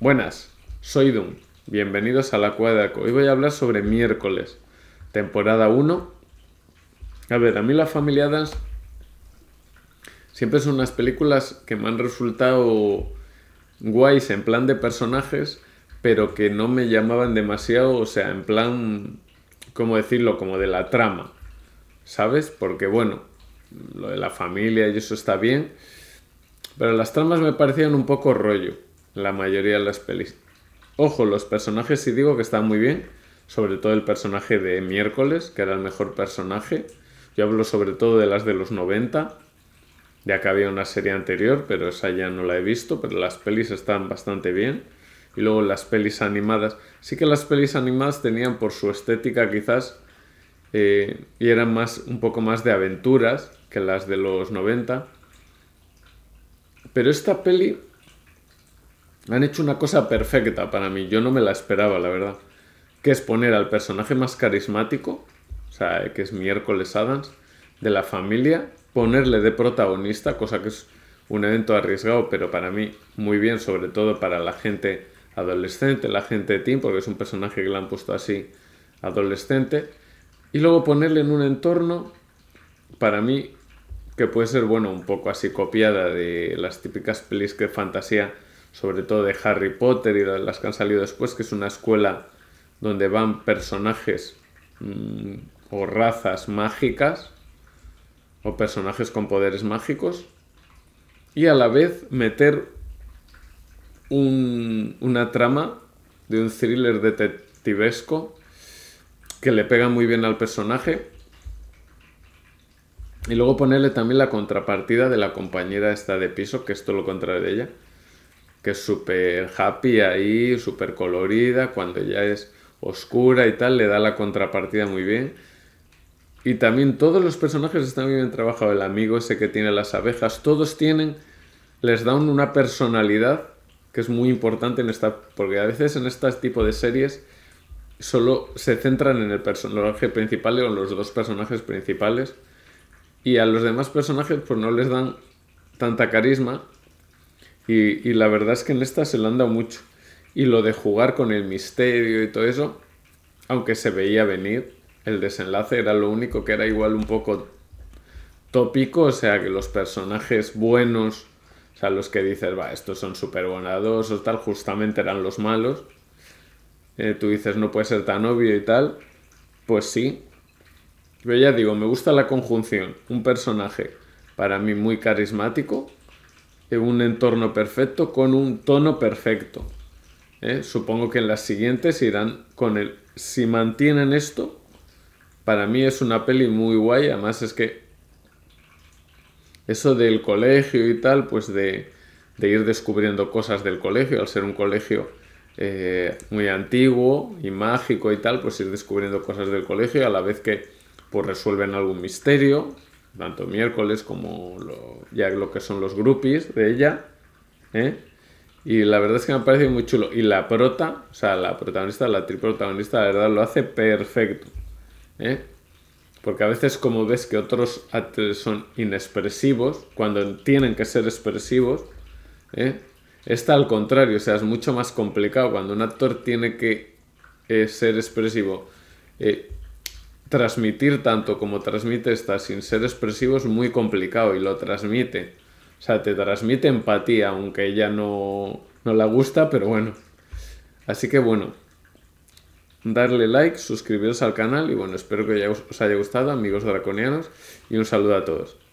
Buenas, soy Doom. Bienvenidos a la Aco. Hoy voy a hablar sobre miércoles, temporada 1. A ver, a mí las familiadas... siempre son unas películas que me han resultado guays en plan de personajes, pero que no me llamaban demasiado, o sea, en plan, ¿cómo decirlo? Como de la trama, ¿sabes? Porque bueno, lo de la familia y eso está bien, pero las tramas me parecían un poco rollo la mayoría de las pelis. Ojo, los personajes sí digo que están muy bien, sobre todo el personaje de miércoles, que era el mejor personaje. Yo hablo sobre todo de las de los 90, ya que había una serie anterior, pero esa ya no la he visto, pero las pelis están bastante bien. Y luego las pelis animadas. Sí que las pelis animadas tenían por su estética quizás eh, y eran más, un poco más de aventuras que las de los 90. Pero esta peli han hecho una cosa perfecta para mí, yo no me la esperaba, la verdad. Que es poner al personaje más carismático, o sea, que es miércoles Adams, de la familia, ponerle de protagonista, cosa que es un evento arriesgado, pero para mí muy bien, sobre todo para la gente adolescente, la gente de teen, porque es un personaje que le han puesto así adolescente, y luego ponerle en un entorno, para mí, que puede ser, bueno, un poco así copiada de las típicas pelis que fantasía sobre todo de Harry Potter y de las que han salido después, que es una escuela donde van personajes mm, o razas mágicas o personajes con poderes mágicos y a la vez meter una trama de un thriller detectivesco que le pega muy bien al personaje y luego ponerle también la contrapartida de la compañera esta de piso, que esto lo contrario de ella es súper happy ahí, súper colorida, cuando ya es oscura y tal, le da la contrapartida muy bien. Y también todos los personajes están muy bien trabajados, el amigo ese que tiene las abejas, todos tienen, les dan una personalidad que es muy importante en esta, porque a veces en este tipo de series solo se centran en el personaje principal o en los dos personajes principales y a los demás personajes pues no les dan tanta carisma y, la verdad es que en esta se lo han dado mucho. Y lo de jugar con el misterio y todo eso, aunque se veía venir, el desenlace era lo único que era igual un poco tópico, o sea que los personajes buenos, o sea, los que dices, va, estos son súper o tal, justamente eran los malos. Eh, tú dices, no puede ser tan obvio y tal. Pues sí. Pero ya digo, me gusta la conjunción. Un personaje para mí muy carismático, un entorno perfecto con un tono perfecto. ¿eh? Supongo que en las siguientes irán con el... Si mantienen esto, para mí es una peli muy guay. Además es que eso del colegio y tal, pues de, de ir descubriendo cosas del colegio, al ser un colegio eh, muy antiguo y mágico y tal, pues ir descubriendo cosas del colegio a la vez que pues resuelven algún misterio tanto miércoles como lo, ya lo que son los groupies de ella. ¿eh? Y la verdad es que me parece muy chulo. Y la prota, o sea, la protagonista, la triprotagonista, la verdad lo hace perfecto. ¿eh? Porque a veces como ves que otros actores son inexpresivos, cuando tienen que ser expresivos, ¿eh? está al contrario, o sea, es mucho más complicado cuando un actor tiene que ser expresivo transmitir tanto como transmite esta sin ser expresivo es muy complicado y lo transmite. O sea, te transmite empatía, aunque ella no, no la gusta, pero bueno. Así que bueno, darle like, suscribiros al canal y bueno, espero que os haya gustado, amigos draconianos, y un saludo a todos.